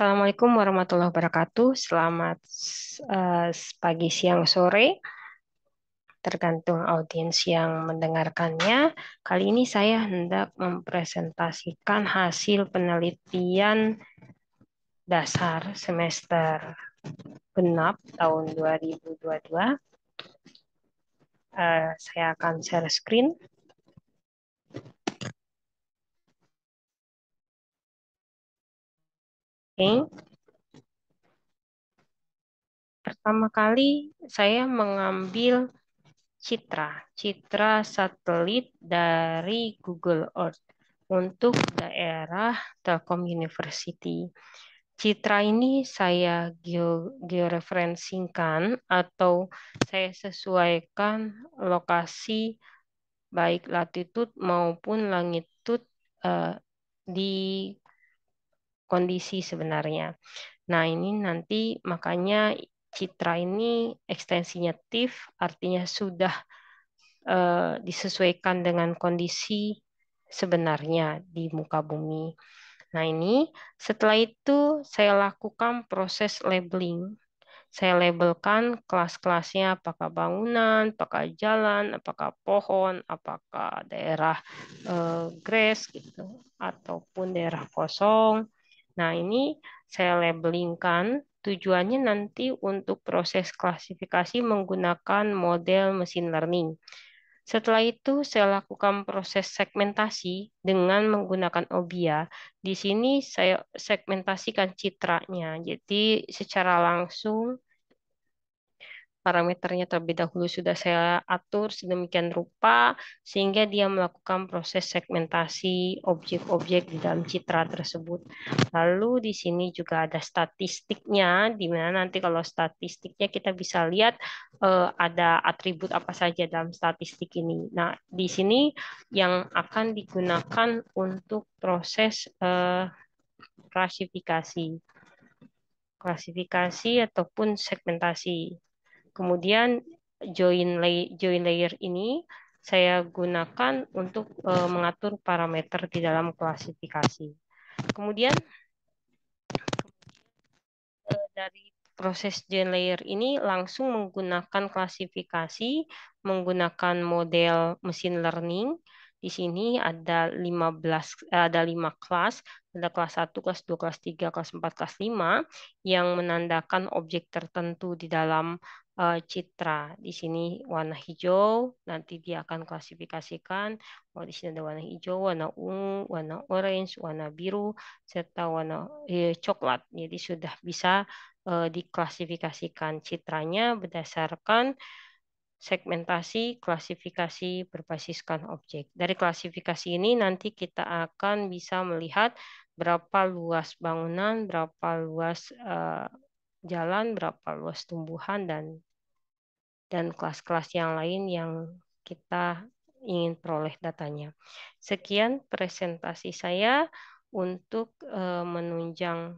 Assalamualaikum warahmatullahi wabarakatuh. Selamat uh, pagi, siang, sore. Tergantung audiens yang mendengarkannya. Kali ini saya hendak mempresentasikan hasil penelitian dasar semester genap tahun 2022. Uh, eh, saya akan share screen. Oke. Pertama kali saya mengambil citra, citra satelit dari Google Earth untuk daerah Telkom University. Citra ini saya georeferensikan atau saya sesuaikan lokasi baik latitude maupun longitude uh, di kondisi sebenarnya. Nah, ini nanti makanya citra ini ekstensinya tif, artinya sudah uh, disesuaikan dengan kondisi sebenarnya di muka bumi. Nah, ini setelah itu saya lakukan proses labeling. Saya labelkan kelas-kelasnya apakah bangunan, apakah jalan, apakah pohon, apakah daerah eh, grass gitu ataupun daerah kosong Nah, ini saya labelingkan tujuannya nanti untuk proses klasifikasi menggunakan model mesin learning. Setelah itu, saya lakukan proses segmentasi dengan menggunakan OBIA. Di sini saya segmentasikan citranya. Jadi, secara langsung parameternya terlebih dahulu sudah saya atur sedemikian rupa sehingga dia melakukan proses segmentasi objek-objek di dalam citra tersebut. Lalu di sini juga ada statistiknya, di mana nanti kalau statistiknya kita bisa lihat eh, ada atribut apa saja dalam statistik ini. Nah, di sini yang akan digunakan untuk proses eh, klasifikasi klasifikasi ataupun segmentasi. Kemudian join lay, join layer ini saya gunakan untuk uh, mengatur parameter di dalam klasifikasi. Kemudian uh, dari proses join layer ini langsung menggunakan klasifikasi menggunakan model machine learning. Di sini ada 15 eh, ada 5 kelas, ada kelas 1, kelas 2, kelas 3, kelas 4, kelas 5 yang menandakan objek tertentu di dalam uh, citra. Di sini warna hijau, nanti dia akan klasifikasikan. Oh, di sini ada warna hijau, warna ungu, warna orange, warna biru, serta warna eh, coklat. Jadi sudah bisa uh, diklasifikasikan citranya berdasarkan segmentasi klasifikasi berbasiskan objek. Dari klasifikasi ini nanti kita akan bisa melihat berapa luas bangunan, berapa luas uh, jalan, berapa luas tumbuhan, dan dan kelas-kelas yang lain yang kita ingin peroleh datanya. Sekian presentasi saya untuk eh, menunjang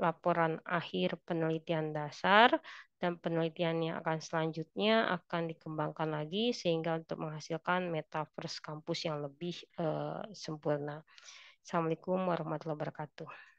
laporan akhir penelitian dasar dan penelitian yang akan selanjutnya akan dikembangkan lagi sehingga untuk menghasilkan metaverse kampus yang lebih eh, sempurna. Assalamualaikum warahmatullahi wabarakatuh.